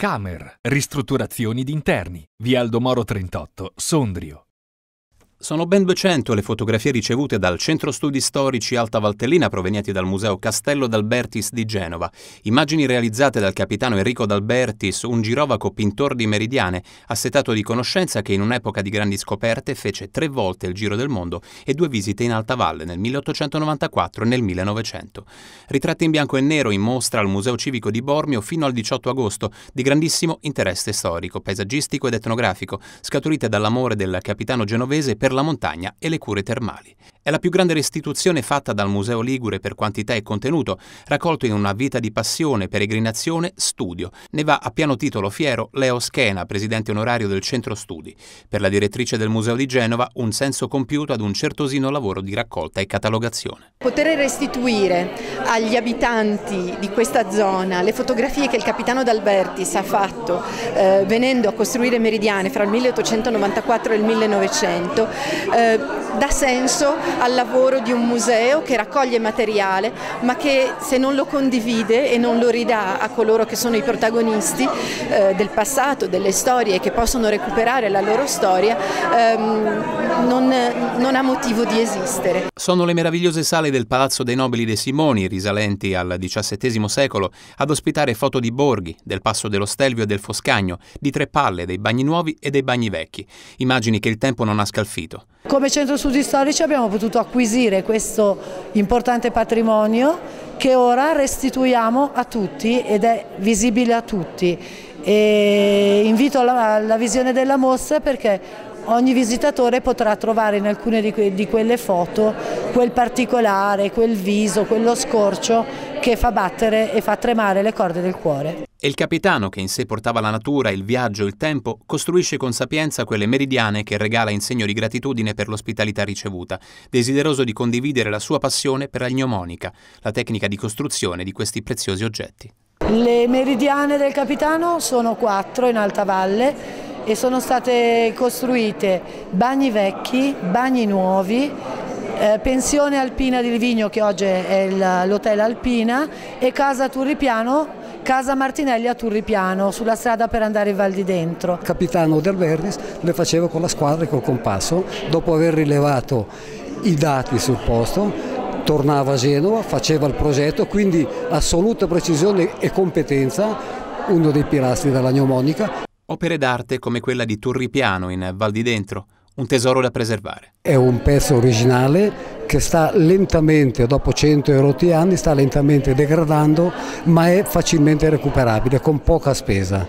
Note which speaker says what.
Speaker 1: Camer, ristrutturazioni di interni, via Aldomoro 38, Sondrio. Sono ben 200 le fotografie ricevute dal Centro Studi Storici Alta Valtellina provenienti dal Museo Castello d'Albertis di Genova. Immagini realizzate dal capitano Enrico d'Albertis, un girovaco pintor di meridiane, assetato di conoscenza che in un'epoca di grandi scoperte fece tre volte il giro del mondo e due visite in Alta Valle nel 1894 e nel 1900. Ritratti in bianco e nero in mostra al Museo Civico di Bormio fino al 18 agosto, di grandissimo interesse storico, paesaggistico ed etnografico, scaturite dall'amore del capitano genovese per la la montagna e le cure termali. È la più grande restituzione fatta dal Museo Ligure per quantità e contenuto, raccolto in una vita di passione, peregrinazione, studio. Ne va a piano titolo fiero Leo Schena, presidente onorario del Centro Studi. Per la direttrice del Museo di Genova, un senso compiuto ad un certosino lavoro di raccolta e catalogazione.
Speaker 2: Poter restituire agli abitanti di questa zona le fotografie che il capitano D'Albertis ha fatto eh, venendo a costruire meridiane fra il 1894 e il 1900 eh, dà senso al lavoro di un museo che raccoglie materiale ma che se non lo condivide e non lo ridà a coloro che sono i protagonisti eh, del passato, delle storie che possono recuperare la loro storia, ehm, non, non ha motivo di esistere.
Speaker 1: Sono le meravigliose sale del Palazzo dei Nobili dei Simoni, risalenti al XVII secolo, ad ospitare foto di borghi, del Passo dello Stelvio e del Foscagno, di Tre Palle, dei Bagni Nuovi e dei Bagni Vecchi, immagini che il tempo non ha scalfito.
Speaker 3: Come Centro Studi Storici abbiamo potuto acquisire questo importante patrimonio che ora restituiamo a tutti ed è visibile a tutti. E invito alla, visione della mostra perché ogni visitatore potrà trovare in alcune di, que di quelle foto quel particolare, quel viso, quello scorcio che fa battere e fa tremare le corde del cuore.
Speaker 1: E il capitano, che in sé portava la natura, il viaggio, il tempo, costruisce con sapienza quelle meridiane che regala in segno di gratitudine per l'ospitalità ricevuta, desideroso di condividere la sua passione per la gnomonica, la tecnica di costruzione di questi preziosi oggetti.
Speaker 3: Le meridiane del capitano sono quattro in alta valle e sono state costruite bagni vecchi, bagni nuovi, eh, Pensione Alpina di Livigno che oggi è l'hotel Alpina e Casa Turripiano Casa Martinelli a Turripiano sulla strada per andare in Val di Dentro.
Speaker 4: Capitano del Vernis le facevo con la squadra e col compasso, dopo aver rilevato i dati sul posto, tornava a Genova, faceva il progetto, quindi assoluta precisione e competenza, uno dei pilastri della gnomonica.
Speaker 1: Opere d'arte come quella di Turripiano in Val di Dentro un tesoro da preservare.
Speaker 4: È un pezzo originale che sta lentamente, dopo 100 e rotti anni, sta lentamente degradando, ma è facilmente recuperabile, con poca spesa.